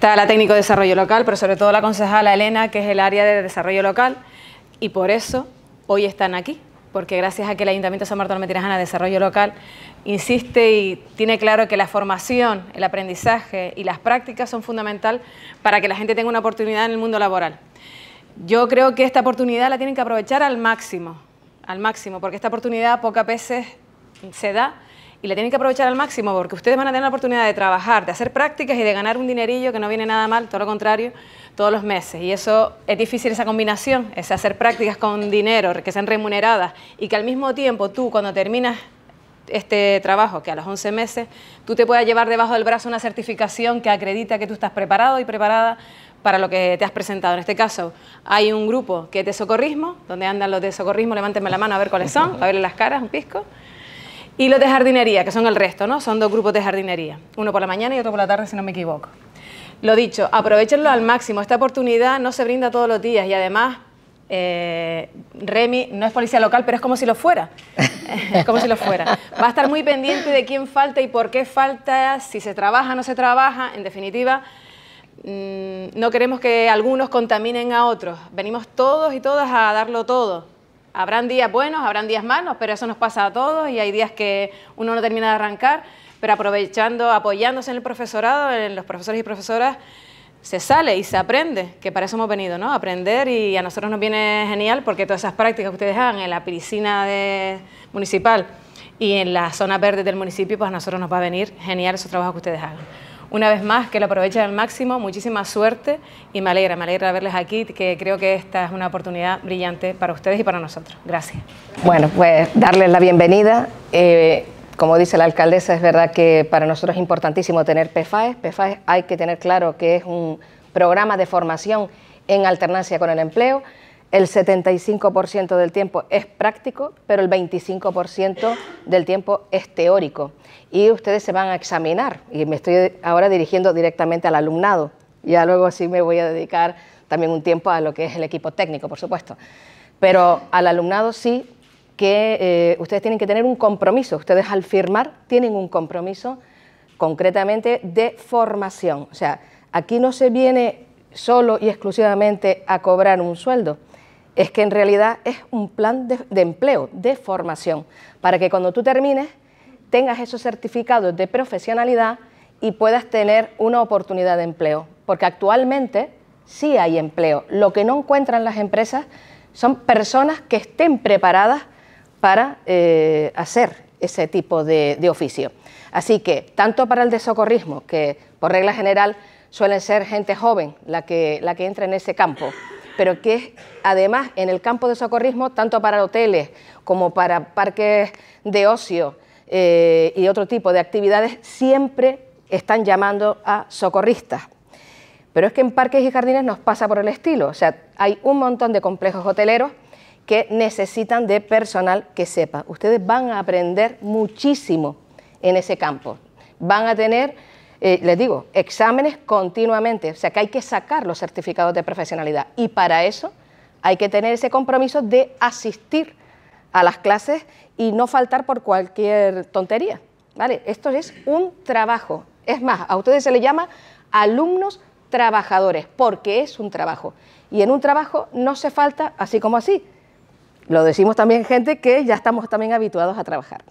Está la técnico de desarrollo local, pero sobre todo la concejala Elena, que es el área de desarrollo local, y por eso hoy están aquí, porque gracias a que el Ayuntamiento de San Martín Almetirajana de Desarrollo Local insiste y tiene claro que la formación, el aprendizaje y las prácticas son fundamental para que la gente tenga una oportunidad en el mundo laboral. Yo creo que esta oportunidad la tienen que aprovechar al máximo, al máximo, porque esta oportunidad pocas veces se da y la tienen que aprovechar al máximo porque ustedes van a tener la oportunidad de trabajar, de hacer prácticas y de ganar un dinerillo que no viene nada mal, todo lo contrario, todos los meses. Y eso es difícil, esa combinación, es hacer prácticas con dinero, que sean remuneradas y que al mismo tiempo tú cuando terminas este trabajo, que a los 11 meses tú te puedas llevar debajo del brazo una certificación que acredita que tú estás preparado y preparada para lo que te has presentado. En este caso, hay un grupo que es de socorrismo, donde andan los de socorrismo, levánteme la mano a ver cuáles son, a verle las caras, un pisco. Y los de jardinería, que son el resto, ¿no? Son dos grupos de jardinería, uno por la mañana y otro por la tarde, si no me equivoco. Lo dicho, aprovechenlo al máximo. Esta oportunidad no se brinda todos los días y además eh, Remy no es policía local, pero es como si lo fuera. es como si lo fuera. Va a estar muy pendiente de quién falta y por qué falta, si se trabaja, o no se trabaja. En definitiva, mm, no queremos que algunos contaminen a otros. Venimos todos y todas a darlo todo. Habrán días buenos, habrán días malos, pero eso nos pasa a todos y hay días que uno no termina de arrancar, pero aprovechando, apoyándose en el profesorado, en los profesores y profesoras, se sale y se aprende, que para eso hemos venido, ¿no? Aprender y a nosotros nos viene genial porque todas esas prácticas que ustedes hagan en la piscina de, municipal y en la zona verde del municipio, pues a nosotros nos va a venir genial esos trabajos que ustedes hagan una vez más, que lo aprovechen al máximo, muchísima suerte y me alegra, me alegra verles aquí, que creo que esta es una oportunidad brillante para ustedes y para nosotros. Gracias. Bueno, pues darles la bienvenida. Eh, como dice la alcaldesa, es verdad que para nosotros es importantísimo tener PFAES. PFAES hay que tener claro que es un programa de formación en alternancia con el empleo el 75% del tiempo es práctico, pero el 25% del tiempo es teórico. Y ustedes se van a examinar, y me estoy ahora dirigiendo directamente al alumnado, ya luego sí me voy a dedicar también un tiempo a lo que es el equipo técnico, por supuesto. Pero al alumnado sí que eh, ustedes tienen que tener un compromiso, ustedes al firmar tienen un compromiso concretamente de formación. O sea, aquí no se viene solo y exclusivamente a cobrar un sueldo, es que en realidad es un plan de, empleo, de formación, para que cuando tú termines tengas esos certificados de profesionalidad y puedas tener una oportunidad de empleo, porque actualmente sí hay empleo. Lo que no encuentran las empresas son personas que estén preparadas para eh, hacer ese tipo de, oficio. Así que, tanto para el de socorrismo, que por regla general suelen ser gente joven la que, la que entra en ese campo, pero que además en el campo de socorrismo tanto para hoteles como para parques de ocio eh, y otro tipo de actividades, siempre están llamando a socorristas. Pero es que en parques y jardines nos pasa por el estilo, o sea, hay un montón de complejos hoteleros que necesitan de personal que sepa. Ustedes van a aprender muchísimo en ese campo. Van a tener eh, les digo, exámenes continuamente, o sea que hay que sacar los certificados de profesionalidad y para eso hay que tener ese compromiso de asistir a las clases y no faltar por cualquier tontería. ¿vale? Esto es un trabajo. Es más, a ustedes se les llama alumnos trabajadores, porque es un trabajo. Y en un trabajo no se falta así como así. Lo decimos también gente que ya estamos también habituados a trabajar.